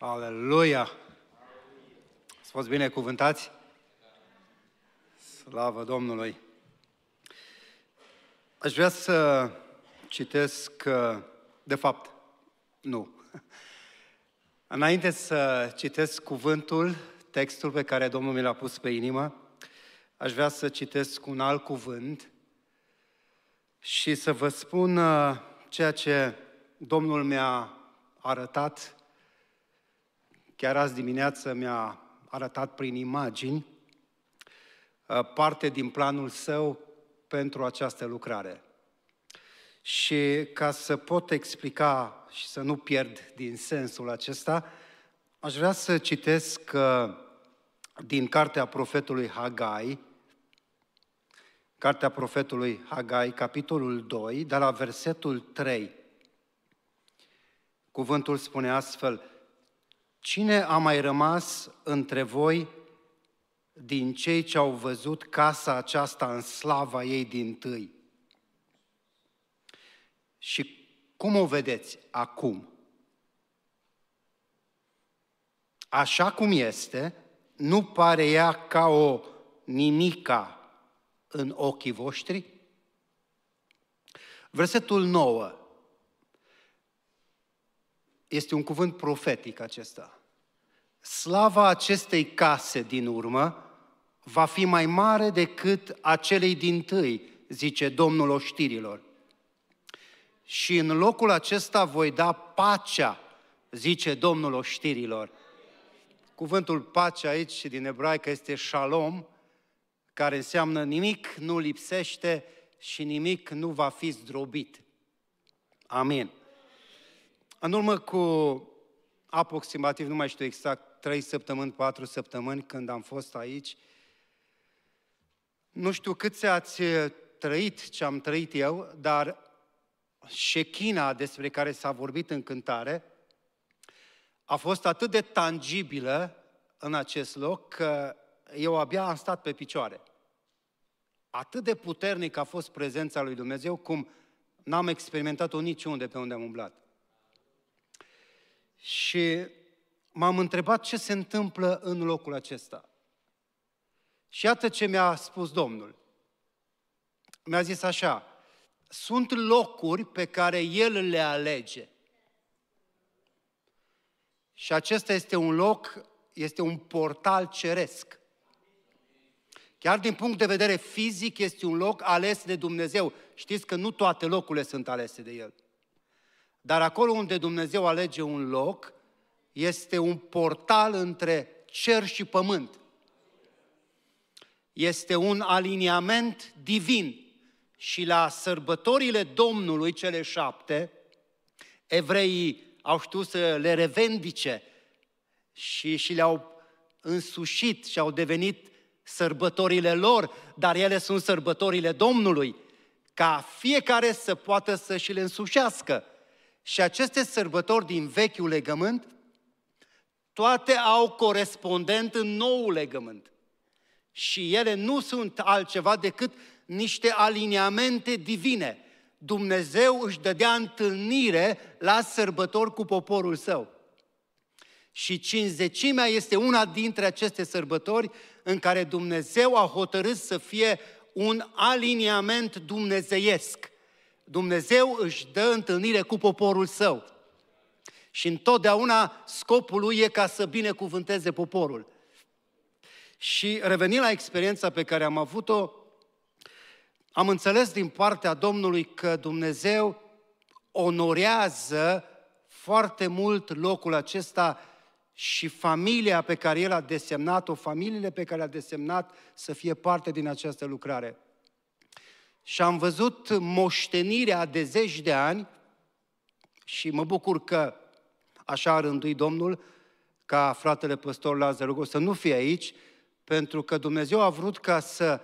Aleluia! Ați fost binecuvântați? Slavă Domnului! Aș vrea să citesc, uh, de fapt, nu. Înainte să citesc cuvântul, textul pe care Domnul mi l-a pus pe inimă, aș vrea să citesc un alt cuvânt și să vă spun uh, ceea ce Domnul mi-a arătat Chiar azi dimineață mi-a arătat prin imagini uh, parte din planul său pentru această lucrare. Și ca să pot explica și să nu pierd din sensul acesta, aș vrea să citesc uh, din cartea profetului Hagai, cartea profetului Hagai, capitolul 2, de la versetul 3. Cuvântul spune astfel, Cine a mai rămas între voi din cei ce au văzut casa aceasta în slava ei din tâi? Și cum o vedeți acum? Așa cum este, nu pare ea ca o nimica în ochii voștri? Versetul 9. Este un cuvânt profetic acesta. Slava acestei case din urmă va fi mai mare decât acelei din tâi, zice Domnul oștirilor. Și în locul acesta voi da pacea, zice Domnul oștirilor. Cuvântul pace aici din ebraică este shalom, care înseamnă nimic nu lipsește și nimic nu va fi zdrobit. Amin. În urmă cu aproximativ, nu mai știu exact, 3 săptămâni, 4 săptămâni, când am fost aici, nu știu câți ați eh, trăit ce am trăit eu, dar șechina despre care s-a vorbit în cântare a fost atât de tangibilă în acest loc că eu abia am stat pe picioare. Atât de puternic a fost prezența lui Dumnezeu cum n-am experimentat-o niciunde pe unde am umblat. Și m-am întrebat ce se întâmplă în locul acesta. Și iată ce mi-a spus Domnul. Mi-a zis așa, sunt locuri pe care El le alege. Și acesta este un loc, este un portal ceresc. Chiar din punct de vedere fizic, este un loc ales de Dumnezeu. Știți că nu toate locurile sunt alese de El. Dar acolo unde Dumnezeu alege un loc, este un portal între cer și pământ. Este un aliniament divin. Și la sărbătorile Domnului, cele șapte, evreii au știut să le revendice și, și le-au însușit și au devenit sărbătorile lor, dar ele sunt sărbătorile Domnului, ca fiecare să poată să și le însușească și aceste sărbători din vechiul legământ, toate au corespondent în noul legământ. Și ele nu sunt altceva decât niște aliniamente divine. Dumnezeu își dădea întâlnire la sărbători cu poporul său. Și cinzecimea este una dintre aceste sărbători în care Dumnezeu a hotărât să fie un aliniament dumnezeiesc Dumnezeu își dă întâlnire cu poporul său. Și întotdeauna scopul lui e ca să binecuvânteze poporul. Și revenind la experiența pe care am avut-o, am înțeles din partea Domnului că Dumnezeu onorează foarte mult locul acesta și familia pe care El a desemnat-o, familiile pe care le-a desemnat să fie parte din această lucrare și am văzut moștenirea de zeci de ani și mă bucur că așa a rânduit Domnul ca fratele păstor Lazaru să nu fie aici, pentru că Dumnezeu a vrut ca să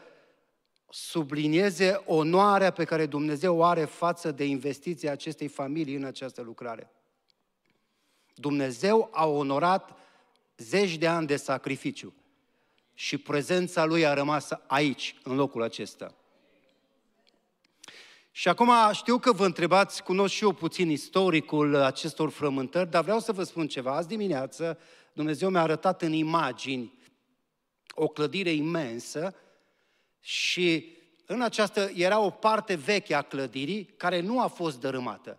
sublinieze onoarea pe care Dumnezeu o are față de investiția acestei familii în această lucrare. Dumnezeu a onorat zeci de ani de sacrificiu și prezența lui a rămas aici, în locul acesta. Și acum știu că vă întrebați, cunosc și eu puțin istoricul acestor frământări, dar vreau să vă spun ceva. Azi dimineață Dumnezeu mi-a arătat în imagini o clădire imensă și în această era o parte veche a clădirii care nu a fost dărâmată,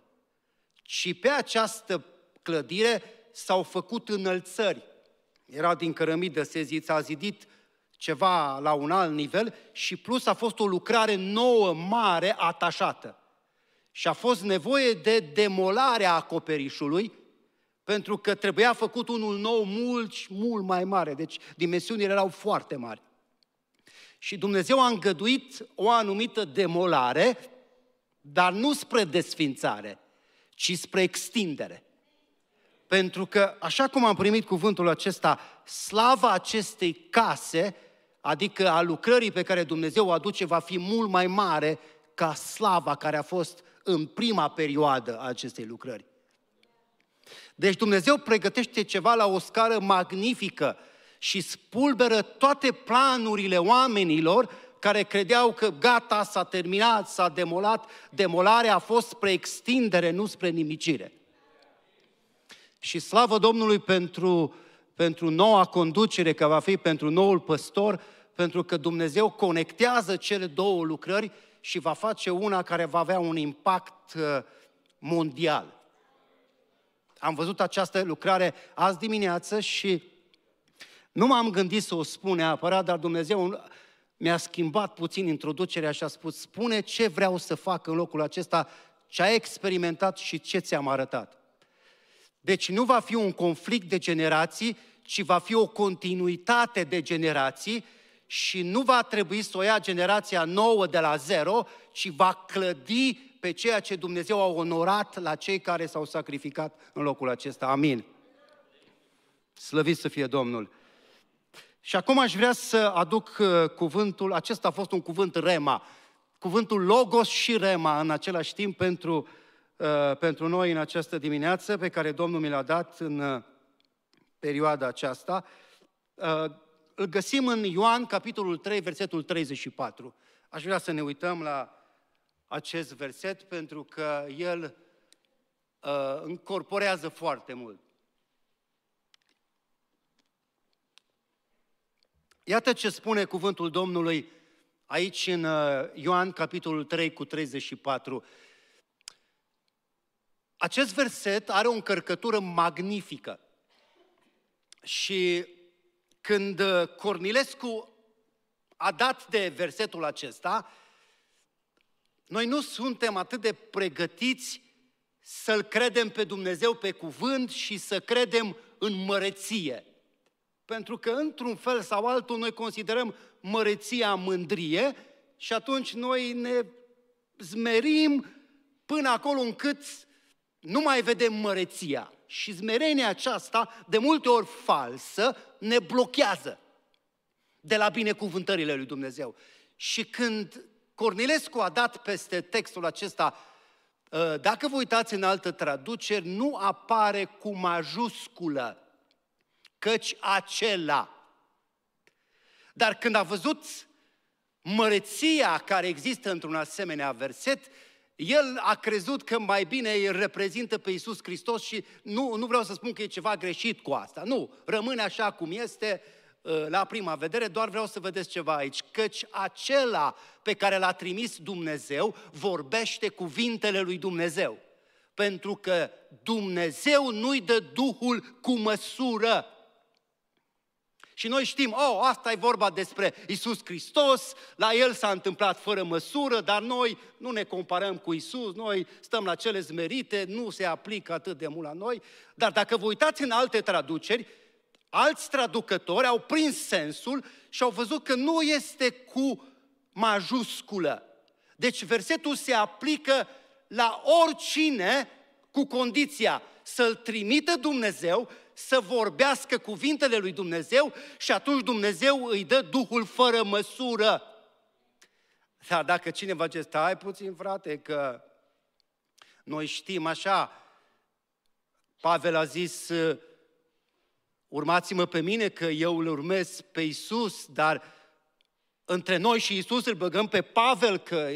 Și pe această clădire s-au făcut înălțări. Era din cărămidă, se zice, a zidit ceva la un alt nivel și plus a fost o lucrare nouă, mare, atașată. Și a fost nevoie de demolarea acoperișului pentru că trebuia făcut unul nou mult, mult mai mare. Deci dimensiunile erau foarte mari. Și Dumnezeu a îngăduit o anumită demolare, dar nu spre desfințare, ci spre extindere. Pentru că, așa cum am primit cuvântul acesta, slava acestei case adică a lucrării pe care Dumnezeu o aduce, va fi mult mai mare ca slava care a fost în prima perioadă a acestei lucrări. Deci Dumnezeu pregătește ceva la o scară magnifică și spulberă toate planurile oamenilor care credeau că gata, s-a terminat, s-a demolat, demolarea a fost spre extindere, nu spre nimicire. Și slavă Domnului pentru, pentru noua conducere, că va fi pentru noul păstor, pentru că Dumnezeu conectează cele două lucrări și va face una care va avea un impact uh, mondial. Am văzut această lucrare azi dimineață și nu m-am gândit să o spun neapărat, dar Dumnezeu mi-a schimbat puțin introducerea și a spus, spune ce vreau să fac în locul acesta, ce ai experimentat și ce ți-am arătat. Deci nu va fi un conflict de generații, ci va fi o continuitate de generații și nu va trebui să o ia generația nouă de la zero, ci va clădi pe ceea ce Dumnezeu a onorat la cei care s-au sacrificat în locul acesta. Amin. Slăvit să fie Domnul! Și acum aș vrea să aduc uh, cuvântul, acesta a fost un cuvânt rema, cuvântul logos și rema în același timp pentru, uh, pentru noi în această dimineață pe care Domnul mi l-a dat în uh, perioada aceasta îl găsim în Ioan, capitolul 3, versetul 34. Aș vrea să ne uităm la acest verset pentru că el uh, încorporează foarte mult. Iată ce spune cuvântul Domnului aici în uh, Ioan, capitolul 3, cu 34. Acest verset are o încărcătură magnifică și când uh, Cornilescu a dat de versetul acesta, noi nu suntem atât de pregătiți să-L credem pe Dumnezeu pe cuvânt și să credem în măreție. Pentru că, într-un fel sau altul, noi considerăm măreția mândrie și atunci noi ne zmerim până acolo încât nu mai vedem măreția. Și smerenia aceasta, de multe ori falsă, ne blochează de la binecuvântările lui Dumnezeu. Și când Cornilescu a dat peste textul acesta, ă, dacă vă uitați în altă traducere, nu apare cu majusculă, căci acela. Dar când a văzut măreția care există într-un asemenea verset, el a crezut că mai bine îi reprezintă pe Iisus Hristos și nu, nu vreau să spun că e ceva greșit cu asta. Nu, rămâne așa cum este ă, la prima vedere, doar vreau să vedeți ceva aici. Căci acela pe care l-a trimis Dumnezeu vorbește cuvintele lui Dumnezeu. Pentru că Dumnezeu nu-i dă Duhul cu măsură. Și noi știm, oh, asta e vorba despre Isus Hristos, la El s-a întâmplat fără măsură, dar noi nu ne comparăm cu Isus, noi stăm la cele zmerite, nu se aplică atât de mult la noi. Dar dacă vă uitați în alte traduceri, alți traducători au prins sensul și au văzut că nu este cu majusculă. Deci versetul se aplică la oricine cu condiția să-l trimită Dumnezeu să vorbească cuvintele lui Dumnezeu și atunci Dumnezeu îi dă Duhul fără măsură. Dar dacă cineva ce stai puțin frate, că noi știm așa, Pavel a zis, urmați-mă pe mine că eu îl urmez pe Isus, dar între noi și Isus îl băgăm pe Pavel că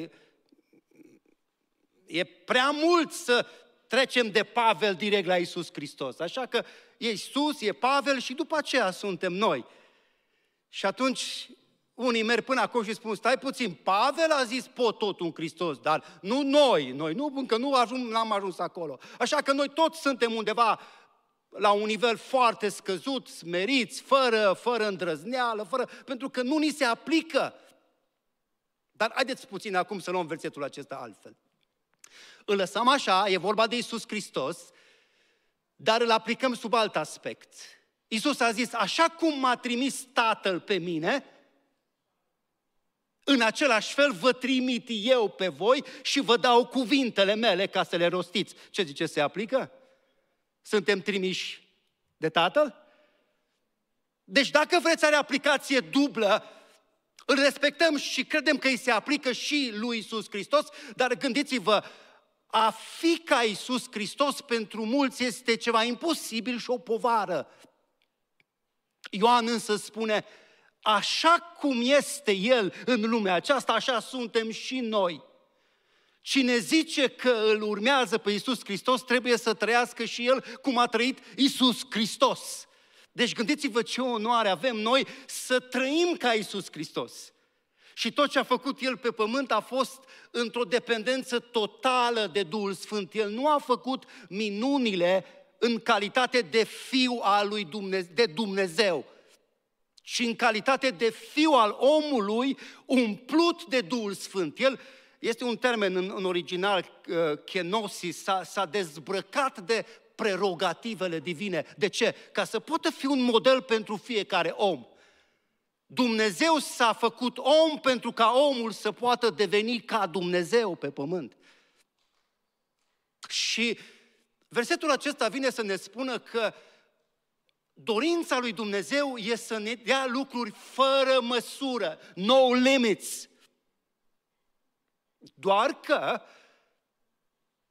e prea mult să trecem de Pavel direct la Isus Hristos. Așa că e Iisus, e Pavel și după aceea suntem noi. Și atunci unii merg până acolo și spun, stai puțin, Pavel a zis pot tot un Hristos, dar nu noi, noi nu, încă nu ajung, n-am ajuns acolo. Așa că noi toți suntem undeva la un nivel foarte scăzut, smeriți, fără, fără îndrăzneală, fără, pentru că nu ni se aplică. Dar haideți puțin acum să luăm versetul acesta altfel. Îl lăsăm așa, e vorba de Isus Hristos, dar îl aplicăm sub alt aspect. Isus a zis, așa cum m-a trimis Tatăl pe mine, în același fel vă trimit eu pe voi și vă dau cuvintele mele ca să le rostiți. Ce zice, se aplică? Suntem trimiși de Tatăl? Deci dacă vreți are aplicație dublă, îl respectăm și credem că îi se aplică și lui Iisus Hristos, dar gândiți-vă, a fi ca Iisus Hristos pentru mulți este ceva imposibil și o povară. Ioan însă spune, așa cum este El în lumea aceasta, așa suntem și noi. Cine zice că îl urmează pe Iisus Hristos, trebuie să trăiască și el cum a trăit Iisus Hristos. Deci gândiți-vă ce onoare avem noi să trăim ca Iisus Hristos. Și tot ce a făcut El pe pământ a fost într-o dependență totală de Duhul Sfânt. El nu a făcut minunile în calitate de fiu al lui Dumnezeu, de Dumnezeu, ci în calitate de fiu al omului umplut de Duhul Sfânt. El este un termen în, în original, chenosis, uh, s-a, s-a dezbrăcat de prerogativele divine. De ce? Ca să poată fi un model pentru fiecare om. Dumnezeu s-a făcut om pentru ca omul să poată deveni ca Dumnezeu pe pământ. Și versetul acesta vine să ne spună că dorința lui Dumnezeu e să ne dea lucruri fără măsură, no limits. Doar că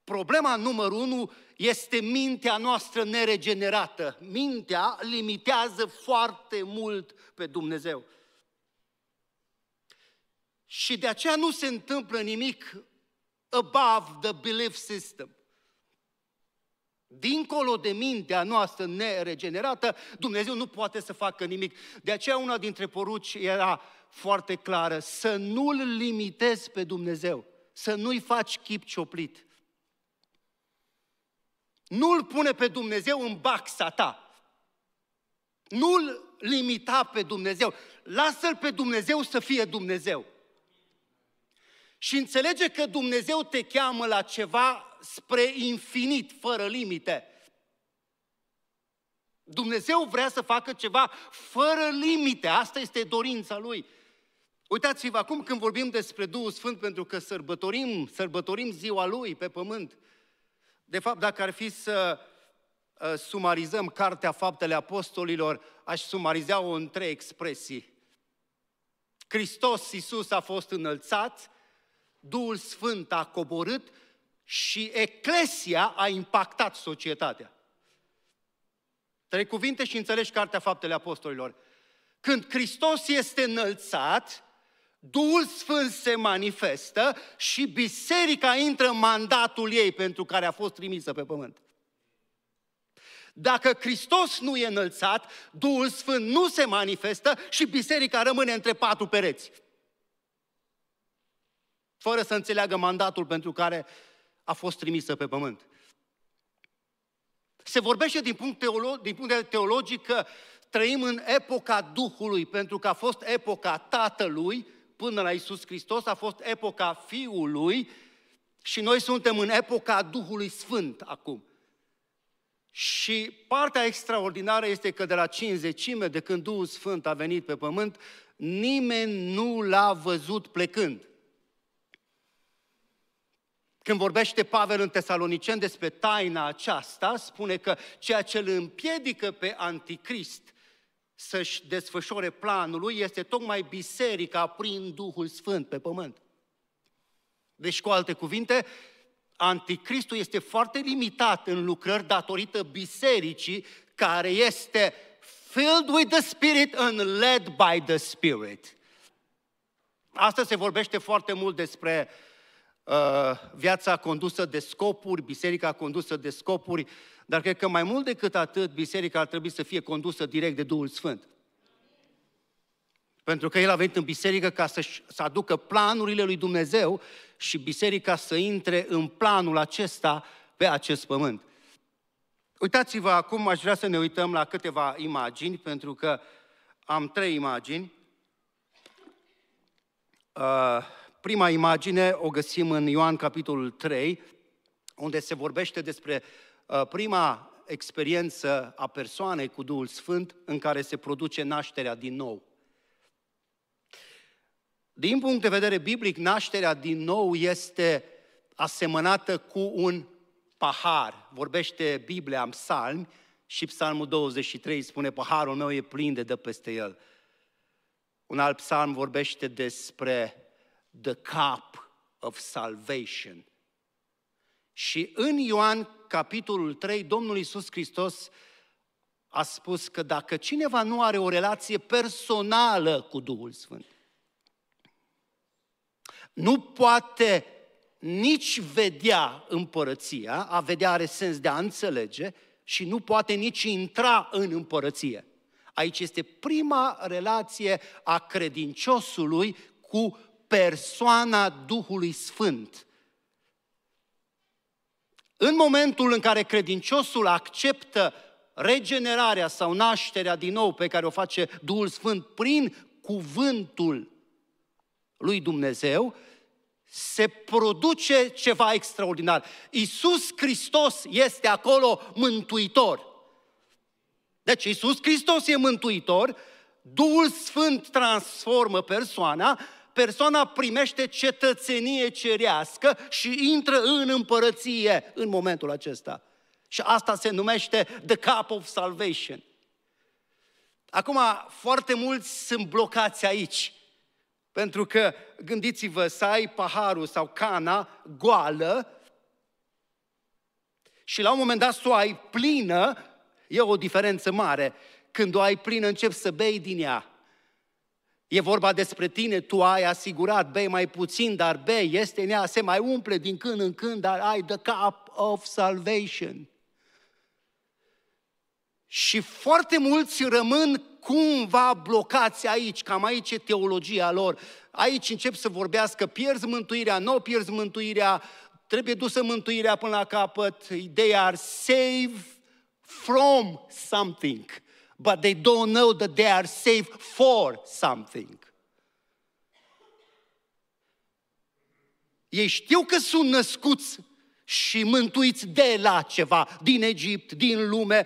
Problema numărul unu este mintea noastră neregenerată. Mintea limitează foarte mult pe Dumnezeu. Și de aceea nu se întâmplă nimic above the belief system. Dincolo de mintea noastră neregenerată, Dumnezeu nu poate să facă nimic. De aceea una dintre poruci era foarte clară, să nu-L limitezi pe Dumnezeu, să nu-i faci chip cioplit. Nu-L pune pe Dumnezeu în baxa ta. Nu-L limita pe Dumnezeu. Lasă-L pe Dumnezeu să fie Dumnezeu. Și înțelege că Dumnezeu te cheamă la ceva spre infinit, fără limite. Dumnezeu vrea să facă ceva fără limite. Asta este dorința Lui. Uitați-vă acum când vorbim despre Duhul Sfânt, pentru că sărbătorim, sărbătorim ziua Lui pe pământ. De fapt, dacă ar fi să uh, sumarizăm cartea Faptele Apostolilor, aș sumariza-o în trei expresii. Hristos Iisus a fost înălțat, Duhul Sfânt a coborât și Eclesia a impactat societatea. Trei cuvinte și înțelegi Cartea Faptele Apostolilor. Când Hristos este înălțat, Duhul Sfânt se manifestă și biserica intră în mandatul ei pentru care a fost trimisă pe pământ. Dacă Hristos nu e înălțat, Duhul Sfânt nu se manifestă și biserica rămâne între patru pereți. Fără să înțeleagă mandatul pentru care a fost trimisă pe pământ. Se vorbește din punct, teolo- din punct de vedere teologic că trăim în epoca Duhului, pentru că a fost epoca Tatălui, până la Isus Hristos a fost epoca Fiului și noi suntem în epoca Duhului Sfânt acum. Și partea extraordinară este că de la cinzecime, de când Duhul Sfânt a venit pe pământ, nimeni nu l-a văzut plecând. Când vorbește Pavel în Tesalonicen despre taina aceasta, spune că ceea ce îl împiedică pe anticrist – să-și desfășoare planul lui este tocmai biserica prin Duhul Sfânt pe pământ. Deci, cu alte cuvinte, anticristul este foarte limitat în lucrări datorită bisericii care este filled with the Spirit and led by the Spirit. Asta se vorbește foarte mult despre uh, viața condusă de scopuri, biserica condusă de scopuri, uh, dar cred că mai mult decât atât, biserica ar trebui să fie condusă direct de Duhul Sfânt. Pentru că el a venit în biserică ca să, să aducă planurile lui Dumnezeu și biserica să intre în planul acesta pe acest pământ. Uitați-vă acum, aș vrea să ne uităm la câteva imagini, pentru că am trei imagini. Uh, prima imagine o găsim în Ioan capitolul 3, unde se vorbește despre Uh, prima experiență a persoanei cu Duhul Sfânt în care se produce nașterea din nou. Din punct de vedere biblic, nașterea din nou este asemănată cu un pahar. Vorbește Biblia în psalmi și psalmul 23 spune paharul meu e plin de dă peste el. Un alt psalm vorbește despre the cup of salvation. Și în Ioan, capitolul 3, Domnul Iisus Hristos a spus că dacă cineva nu are o relație personală cu Duhul Sfânt, nu poate nici vedea împărăția, a vedea are sens de a înțelege, și nu poate nici intra în împărăție. Aici este prima relație a credinciosului cu persoana Duhului Sfânt. În momentul în care credinciosul acceptă regenerarea sau nașterea din nou pe care o face Duhul Sfânt prin cuvântul lui Dumnezeu, se produce ceva extraordinar. Isus Hristos este acolo mântuitor. Deci Isus Hristos e mântuitor, Duhul Sfânt transformă persoana, persoana primește cetățenie cerească și intră în împărăție în momentul acesta. Și asta se numește the cup of salvation. Acum, foarte mulți sunt blocați aici. Pentru că, gândiți-vă, să ai paharul sau cana goală și la un moment dat să o ai plină, e o diferență mare. Când o ai plină, începi să bei din ea. E vorba despre tine, tu ai asigurat, bei mai puțin, dar bei, este nea se mai umple din când în când, dar ai the cup of salvation. Și foarte mulți rămân cumva blocați aici, cam aici e teologia lor. Aici încep să vorbească, pierzi mântuirea, nu pierzi mântuirea, trebuie dusă mântuirea până la capăt, they are saved from something but they don't know that they are saved for something. Ei știu că sunt născuți și mântuiți de la ceva, din Egipt, din lume,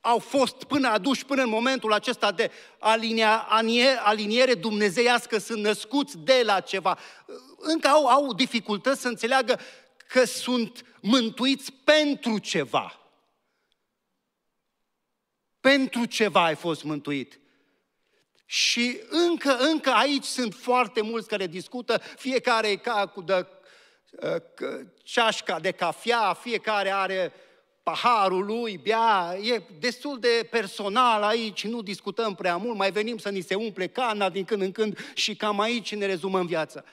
au fost până aduși până în momentul acesta de alinia, anie, aliniere dumnezeiască, sunt născuți de la ceva. Încă au, au dificultăți să înțeleagă că sunt mântuiți pentru ceva pentru ceva ai fost mântuit. Și încă, încă aici sunt foarte mulți care discută, fiecare ca cu de, uh, ceașca de cafea, fiecare are paharul lui, bea, e destul de personal aici, nu discutăm prea mult, mai venim să ni se umple cana din când în când și cam aici ne rezumăm viața.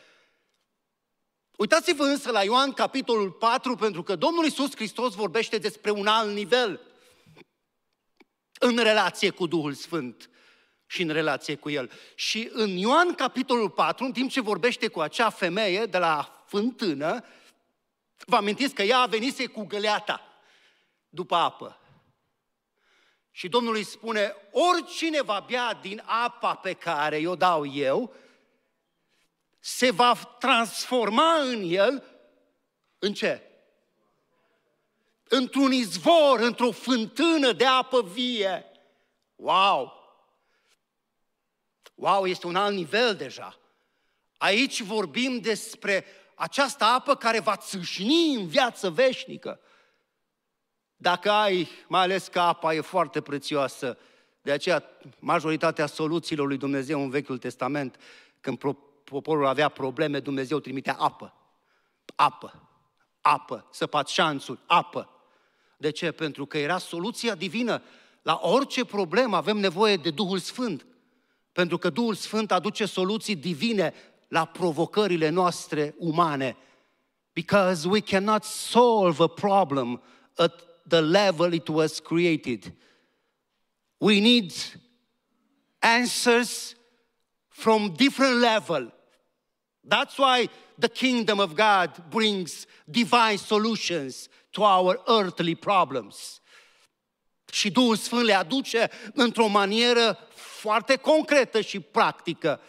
Uitați-vă însă la Ioan capitolul 4, pentru că Domnul Isus Hristos vorbește despre un alt nivel – în relație cu Duhul Sfânt și în relație cu El. Și în Ioan capitolul 4, în timp ce vorbește cu acea femeie de la fântână, vă amintiți că ea a venise cu găleata după apă. Și Domnul îi spune, oricine va bea din apa pe care o dau eu, se va transforma în el, în ce? într-un izvor, într-o fântână de apă vie. Wow! Wow, este un alt nivel deja. Aici vorbim despre această apă care va țâșni în viață veșnică. Dacă ai, mai ales că apa e foarte prețioasă, de aceea majoritatea soluțiilor lui Dumnezeu în Vechiul Testament, când poporul avea probleme, Dumnezeu trimitea apă. Apă. Apă. Săpați șanțuri. Apă. De ce? Pentru că era soluția divină. La orice problemă avem nevoie de Duhul Sfânt. Pentru că Duhul Sfânt aduce soluții divine la provocările noastre umane. Because we cannot solve a problem at the level it was created. We need answers from different level. That's why the kingdom of God brings divine solutions to our earthly problems. Și Duhul Sfânt le aduce într-o manieră foarte concretă și practică.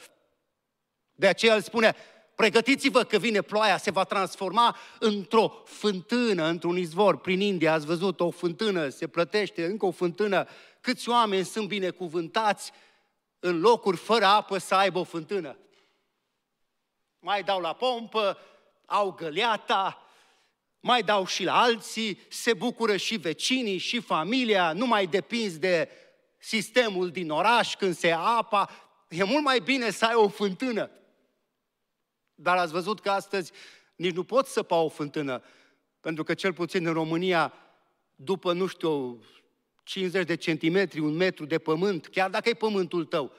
De aceea el spune, pregătiți-vă că vine ploaia, se va transforma într-o fântână, într-un izvor. Prin India ați văzut o fântână, se plătește încă o fântână. Câți oameni sunt binecuvântați în locuri fără apă să aibă o fântână? Mai dau la pompă, au găleata, mai dau și la alții, se bucură și vecinii, și familia, nu mai depinzi de sistemul din oraș când se apa. E mult mai bine să ai o fântână. Dar ați văzut că astăzi nici nu pot săpa o fântână, pentru că cel puțin în România, după, nu știu, 50 de centimetri, un metru de pământ, chiar dacă e pământul tău,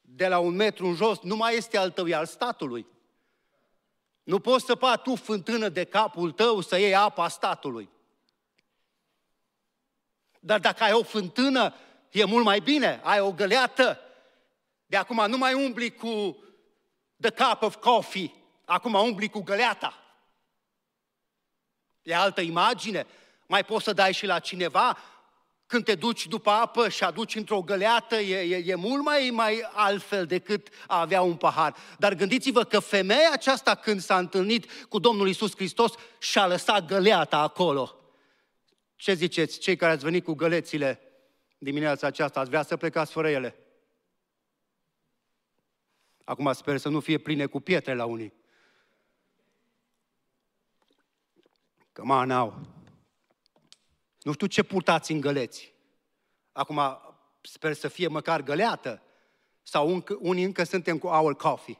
de la un metru în jos, nu mai este al tău, e al statului. Nu poți săpa tu fântână de capul tău să iei apa statului. Dar dacă ai o fântână, e mult mai bine, ai o găleată. De acum nu mai umbli cu the cup of coffee, acum umbli cu găleata. E altă imagine, mai poți să dai și la cineva, când te duci după apă și aduci într-o găleată, e, e, e mult mai, mai altfel decât a avea un pahar. Dar gândiți-vă că femeia aceasta, când s-a întâlnit cu Domnul Isus Hristos, și-a lăsat găleata acolo. Ce ziceți, cei care ați venit cu gălețile dimineața aceasta, ați vrea să plecați fără ele? Acum sper să nu fie pline cu pietre la unii. Come on now. Nu știu ce purtați în găleți. Acum sper să fie măcar găleată. Sau încă, unii încă suntem cu our coffee.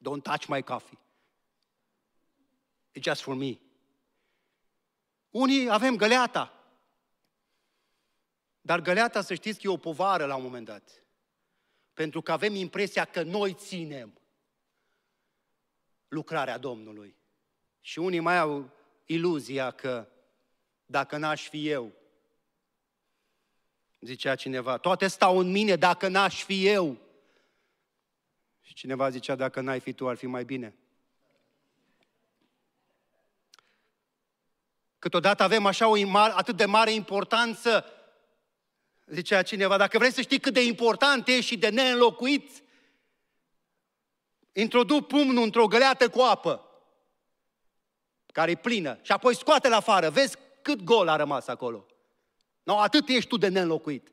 Don't touch my coffee. It's just for me. Unii avem găleata. Dar găleata, să știți că e o povară la un moment dat. Pentru că avem impresia că noi ținem lucrarea Domnului. Și unii mai au iluzia că dacă n-aș fi eu, zicea cineva, toate stau în mine dacă n-aș fi eu. Și cineva zicea, dacă n-ai fi tu, ar fi mai bine. Câteodată avem așa o imar, atât de mare importanță, zicea cineva, dacă vrei să știi cât de important ești și de neînlocuit, introdu pumnul într-o găleată cu apă care e plină, și apoi scoate la afară, vezi cât gol a rămas acolo. No, atât ești tu de nenlocuit.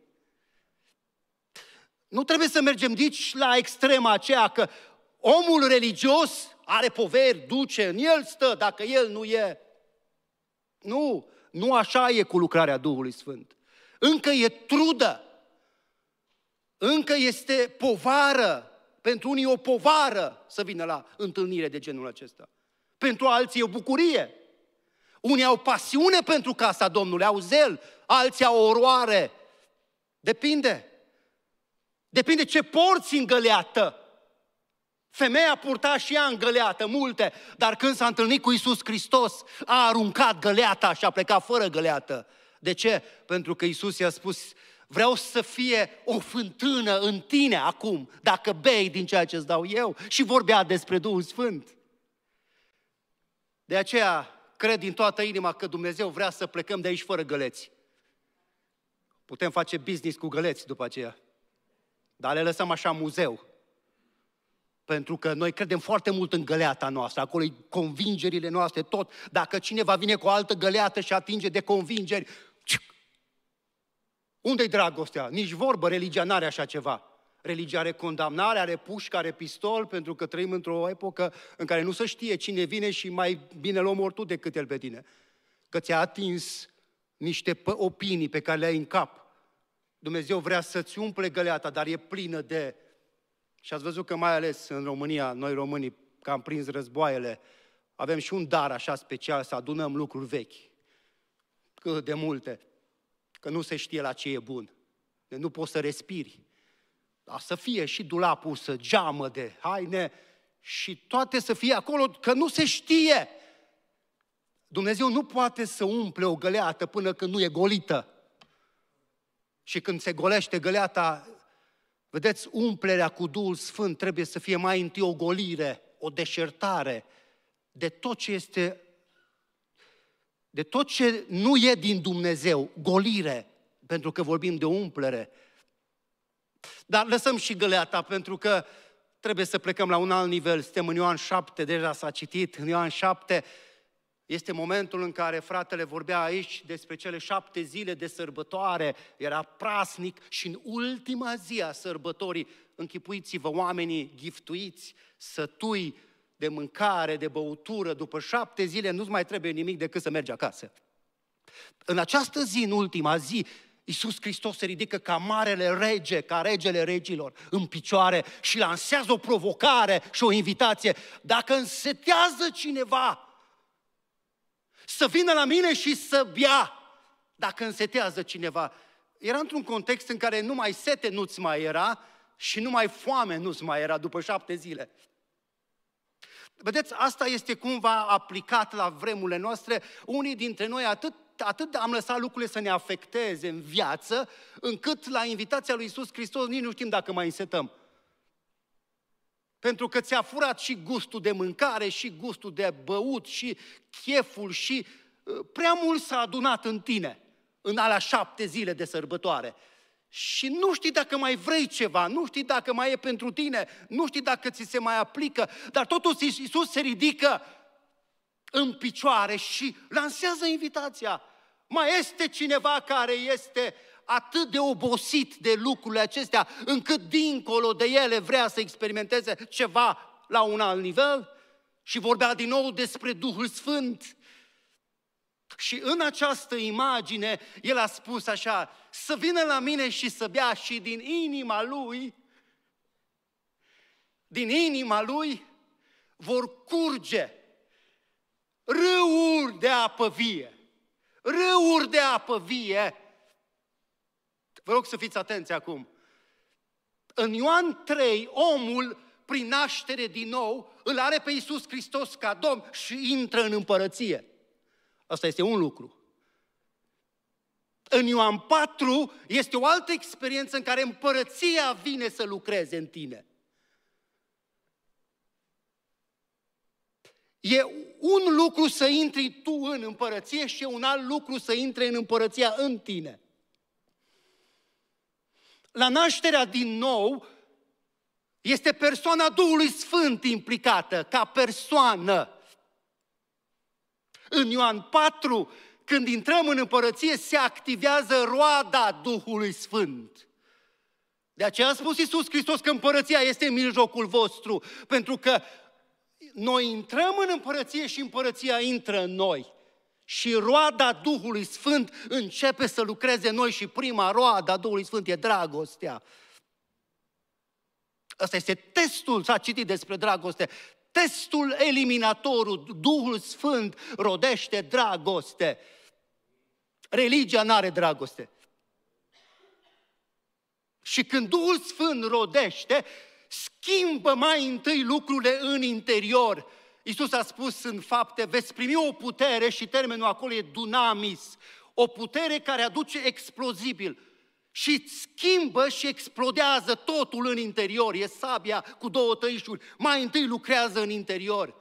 Nu trebuie să mergem nici la extrema aceea că omul religios are poveri, duce, în el stă, dacă el nu e. Nu, nu așa e cu lucrarea Duhului Sfânt. Încă e trudă, încă este povară, pentru unii o povară să vină la întâlnire de genul acesta pentru alții e o bucurie. Unii au pasiune pentru casa Domnului, au zel, alții au oroare. Depinde. Depinde ce porți în găleată. Femeia purta și ea în găleată multe, dar când s-a întâlnit cu Isus Hristos, a aruncat găleata și a plecat fără găleată. De ce? Pentru că Isus i-a spus, vreau să fie o fântână în tine acum, dacă bei din ceea ce îți dau eu. Și vorbea despre Duhul Sfânt. De aceea cred din toată inima că Dumnezeu vrea să plecăm de aici fără găleți. Putem face business cu găleți după aceea. Dar le lăsăm așa muzeu. Pentru că noi credem foarte mult în găleata noastră, acolo convingerile noastre, tot. Dacă cineva vine cu o altă găleată și atinge de convingeri, unde-i dragostea? Nici vorbă, religia n-are așa ceva. Religia are condamnare, are pușcă, are pistol, pentru că trăim într-o epocă în care nu se știe cine vine și mai bine l ori tu decât el pe tine. Că ți-a atins niște opinii pe care le ai în cap. Dumnezeu vrea să-ți umple găleata, dar e plină de... Și ați văzut că mai ales în România, noi românii, că am prins războaiele, avem și un dar așa special, să adunăm lucruri vechi. Cât de multe. Că nu se știe la ce e bun. Deci nu poți să respiri să fie și dulapul să geamă de haine și toate să fie acolo, că nu se știe. Dumnezeu nu poate să umple o găleată până când nu e golită. Și când se golește găleata, vedeți, umplerea cu Duhul Sfânt trebuie să fie mai întâi o golire, o deșertare de tot ce este de tot ce nu e din Dumnezeu, golire, pentru că vorbim de umplere. Dar lăsăm și Găleata, pentru că trebuie să plecăm la un alt nivel. Suntem în Ioan 7, deja s-a citit, în Ioan 7. Este momentul în care fratele vorbea aici despre cele șapte zile de sărbătoare, era prasnic și în ultima zi a sărbătorii, închipuiți-vă oamenii giftuiți, sătui de mâncare, de băutură, după șapte zile nu-ți mai trebuie nimic decât să mergi acasă. În această zi, în ultima zi, Iisus Hristos se ridică ca marele rege, ca regele regilor, în picioare și lansează o provocare și o invitație. Dacă însetează cineva să vină la mine și să bea, dacă însetează cineva, era într-un context în care numai sete nu-ți mai era și numai foame nu-ți mai era după șapte zile. Vedeți, asta este cumva aplicat la vremurile noastre. Unii dintre noi atât atât de am lăsat lucrurile să ne afecteze în viață, încât la invitația lui Isus Hristos nici nu știm dacă mai însetăm. Pentru că ți-a furat și gustul de mâncare, și gustul de băut, și cheful, și uh, prea mult s-a adunat în tine în alea șapte zile de sărbătoare. Și nu știi dacă mai vrei ceva, nu știi dacă mai e pentru tine, nu știi dacă ți se mai aplică, dar totuși Isus se ridică în picioare și lansează invitația. Mai este cineva care este atât de obosit de lucrurile acestea, încât dincolo de ele vrea să experimenteze ceva la un alt nivel? Și vorbea din nou despre Duhul Sfânt. Și în această imagine, el a spus așa, să vină la mine și să bea și din inima lui, din inima lui vor curge râuri de apă vie râuri de apă vie. Vă rog să fiți atenți acum. În Ioan 3, omul prin naștere din nou îl are pe Iisus Hristos ca Domn și intră în împărăție. Asta este un lucru. În Ioan 4 este o altă experiență în care împărăția vine să lucreze în tine. E un lucru să intri tu în împărăție și un alt lucru să intre în împărăția în tine. La nașterea din nou este persoana Duhului Sfânt implicată ca persoană. În Ioan 4, când intrăm în împărăție, se activează roada Duhului Sfânt. De aceea a spus Iisus Hristos că împărăția este în mijlocul vostru, pentru că noi intrăm în împărăție și împărăția intră în noi. Și roada Duhului Sfânt începe să lucreze în noi și prima roada Duhului Sfânt e dragostea. Asta este testul, s-a citit despre dragoste, testul eliminatorul, Duhul Sfânt rodește dragoste. Religia nu are dragoste. Și când Duhul Sfânt rodește, schimbă mai întâi lucrurile în interior. Iisus a spus în fapte, veți primi o putere și termenul acolo e dunamis, o putere care aduce explozibil și schimbă și explodează totul în interior. E sabia cu două tăișuri, mai întâi lucrează în interior.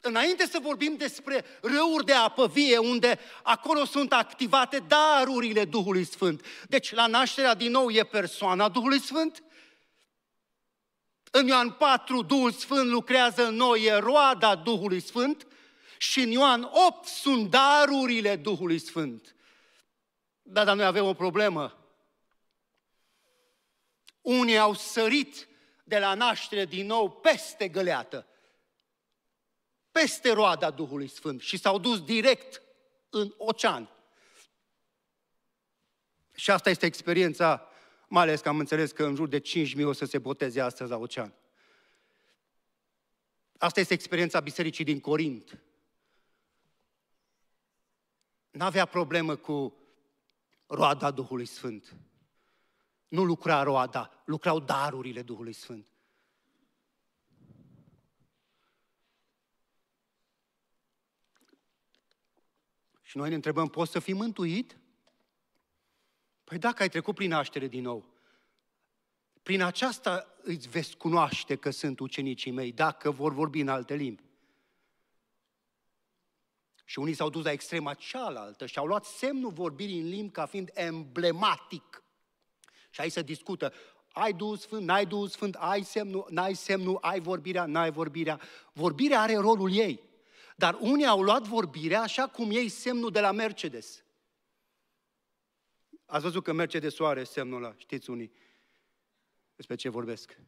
Înainte să vorbim despre râuri de apă vie, unde acolo sunt activate darurile Duhului Sfânt. Deci la nașterea din nou e persoana Duhului Sfânt, în Ioan 4, Duhul Sfânt lucrează în noi, e roada Duhului Sfânt. Și în Ioan 8 sunt darurile Duhului Sfânt. Da, dar noi avem o problemă. Unii au sărit de la naștere din nou peste găleată, peste roada Duhului Sfânt și s-au dus direct în ocean. Și asta este experiența mai ales că am înțeles că în jur de 5.000 o să se boteze astăzi la ocean. Asta este experiența bisericii din Corint. N-avea problemă cu roada Duhului Sfânt. Nu lucra roada, lucrau darurile Duhului Sfânt. Și noi ne întrebăm, poți să fii mântuit? Păi dacă ai trecut prin naștere din nou, prin aceasta îți veți cunoaște că sunt ucenicii mei, dacă vor vorbi în alte limbi. Și unii s-au dus la extrema cealaltă și au luat semnul vorbirii în limbi ca fiind emblematic. Și aici se discută, ai Duhul Sfânt, n-ai Duhul Sfânt, ai semnul, n-ai semnul, ai vorbirea, n-ai vorbirea. Vorbirea are rolul ei. Dar unii au luat vorbirea așa cum ei semnul de la Mercedes. Ați văzut că merge de soare semnul ăla, știți unii despre ce vorbesc.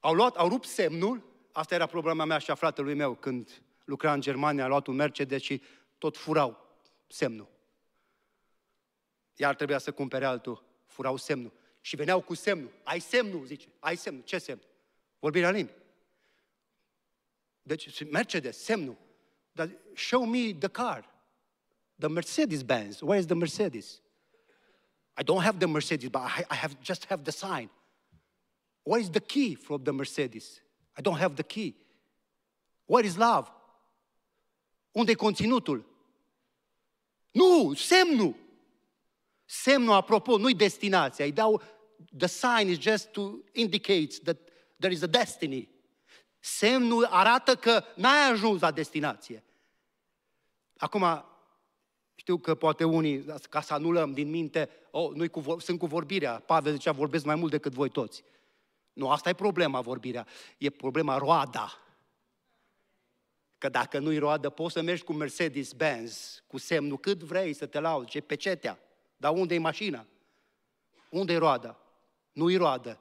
Au luat, au rupt semnul, asta era problema mea și a fratelui meu când lucra în Germania, a luat un Mercedes și tot furau semnul. Iar trebuia să cumpere altul, furau semnul. Și veneau cu semnul. Ai semnul, zice. Ai semnul. Ce semn? Vorbirea limbi. Deci, Mercedes, semnul. Dar show me the car. The Mercedes Benz. Where is the Mercedes? I don't have the Mercedes, but I, I have just have the sign. Where is the key from the Mercedes? I don't have the key. Where is love? Unde e conținutul? Nu, semnul. Semnul, apropo, nu-i destinația. dau, the sign is just to indicate that there is a destiny. Semnul arată că n-ai ajuns la destinație. Acum, știu că poate unii, da, ca să anulăm din minte, oh, noi cu, sunt cu vorbirea. Pavel zicea, vorbesc mai mult decât voi toți. Nu, asta e problema vorbirea. E problema roada. Că dacă nu-i roadă, poți să mergi cu Mercedes-Benz, cu semnul cât vrei să te lauzi, ce pecetea. Dar unde e mașina? unde e roada? Nu-i roadă.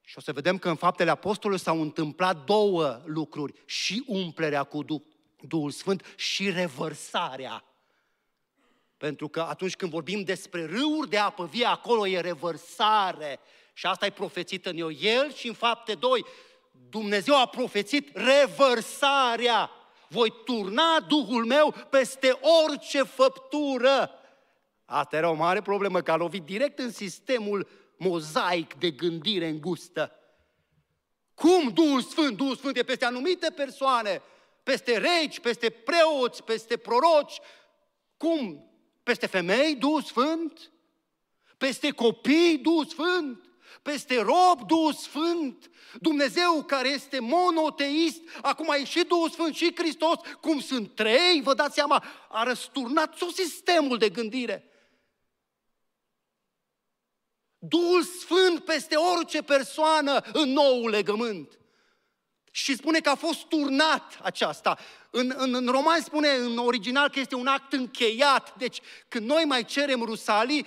Și o să vedem că în faptele apostolului s-au întâmplat două lucruri. Și umplerea cu Duh Duhul Sfânt și revărsarea. Pentru că atunci când vorbim despre râuri de apă vie, acolo e revărsare. Și asta e profețit în El și în fapte 2. Dumnezeu a profețit revărsarea. Voi turna Duhul meu peste orice făptură. Asta era o mare problemă, că a lovit direct în sistemul mozaic de gândire îngustă. Cum Duhul Sfânt? Duhul Sfânt e peste anumite persoane, peste regi, peste preoți, peste proroci. Cum? Peste femei, Duhul Sfânt? Peste copii, Duhul Sfânt? Peste rob, Duhul Sfânt? Dumnezeu care este monoteist, acum a și Duhul Sfânt și Hristos, cum sunt trei, vă dați seama, a răsturnat tot sistemul de gândire. Duhul Sfânt peste orice persoană în nou legământ. Și spune că a fost turnat aceasta. În, în, în roman spune în original că este un act încheiat. Deci când noi mai cerem rusalii,